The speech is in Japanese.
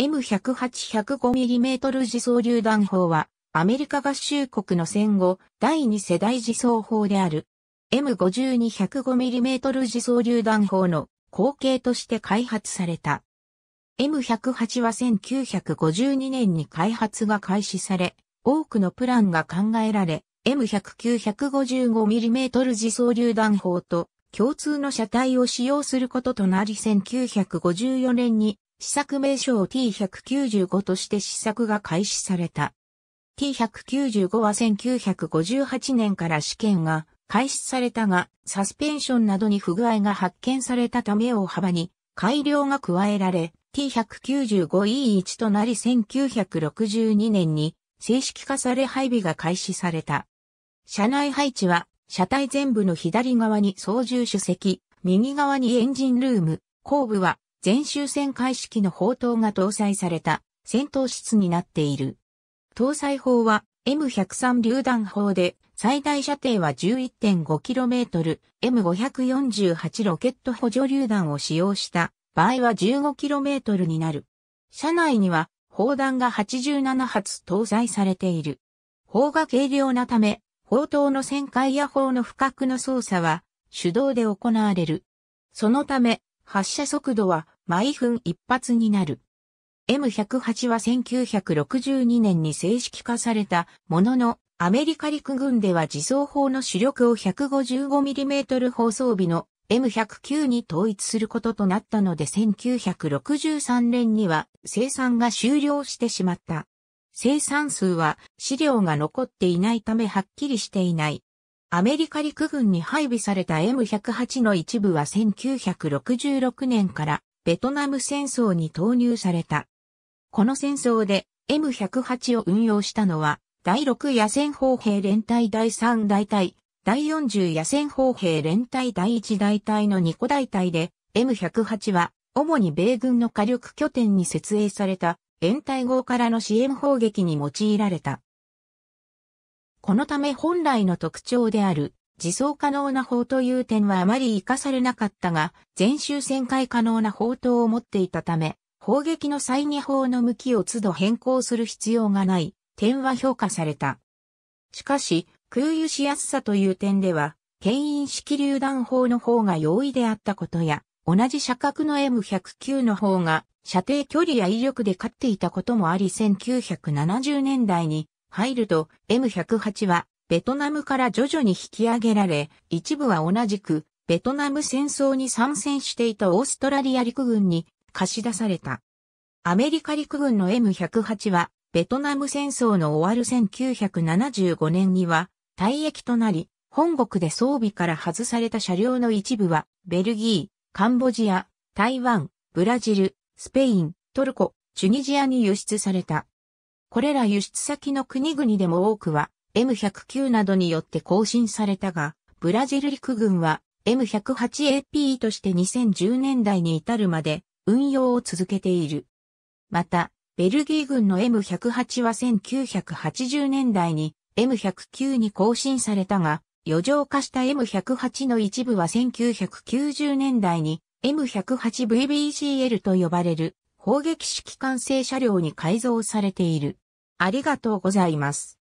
M108-105mm 自走榴弾砲は、アメリカ合衆国の戦後、第二世代自走砲である。M52-105mm 自走榴弾砲の後継として開発された。M108 は1952年に開発が開始され、多くのプランが考えられ、M109-155mm 自走榴弾砲と共通の車体を使用することとなり1954年に試作名称 T195 として試作が開始された。T195 は1958年から試験が開始されたが、サスペンションなどに不具合が発見されたため大幅に改良が加えられ、T195E1 となり1962年に正式化され配備が開始された。車内配置は、車体全部の左側に操縦主席、右側にエンジンルーム、後部は全周戦開式の砲塔が搭載された戦闘室になっている。搭載砲は M103 榴弾砲で最大射程は 11.5km、M548 ロケット補助榴弾を使用した場合は 15km になる。車内には砲弾が87発搭載されている。砲が軽量なため、砲塔の旋回や砲の不覚の操作は手動で行われる。そのため、発射速度は毎分一発になる。M108 は1962年に正式化されたものの、アメリカ陸軍では自走砲の主力を 155mm 放送備の M109 に統一することとなったので1963年には生産が終了してしまった。生産数は資料が残っていないためはっきりしていない。アメリカ陸軍に配備された M108 の一部は1966年からベトナム戦争に投入された。この戦争で M108 を運用したのは、第6野戦砲兵連隊第3大隊、第40野戦砲兵連隊第1大隊の2個大隊で、M108 は主に米軍の火力拠点に設営された、連隊号からの支援砲撃に用いられた。このため本来の特徴である自走可能な砲という点はあまり活かされなかったが、全周旋回可能な砲塔を持っていたため、砲撃の際に砲の向きを都度変更する必要がない点は評価された。しかし、空輸しやすさという点では、牽引式榴弾砲の方が容易であったことや、同じ射角の M109 の方が射程距離や威力で勝っていたこともあり1970年代に入ると M108 はベトナムから徐々に引き上げられ、一部は同じくベトナム戦争に参戦していたオーストラリア陸軍に貸し出された。アメリカ陸軍の M108 はベトナム戦争の終わる1975年には退役となり、本国で装備から外された車両の一部はベルギー、カンボジア、台湾、ブラジル、スペイン、トルコ、チュニジアに輸出された。これら輸出先の国々でも多くは M109 などによって更新されたが、ブラジル陸軍は M108AP として2010年代に至るまで運用を続けている。また、ベルギー軍の M108 は1980年代に M109 に更新されたが、余剰化した M108 の一部は1990年代に M108VBCL と呼ばれる砲撃式管制車両に改造されている。ありがとうございます。